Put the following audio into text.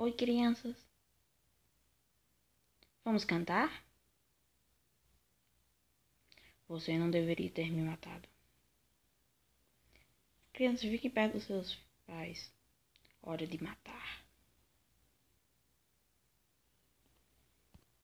Oi, crianças. Vamos cantar? Você não deveria ter me matado. Crianças, fiquem perto dos seus pais. Hora de matar.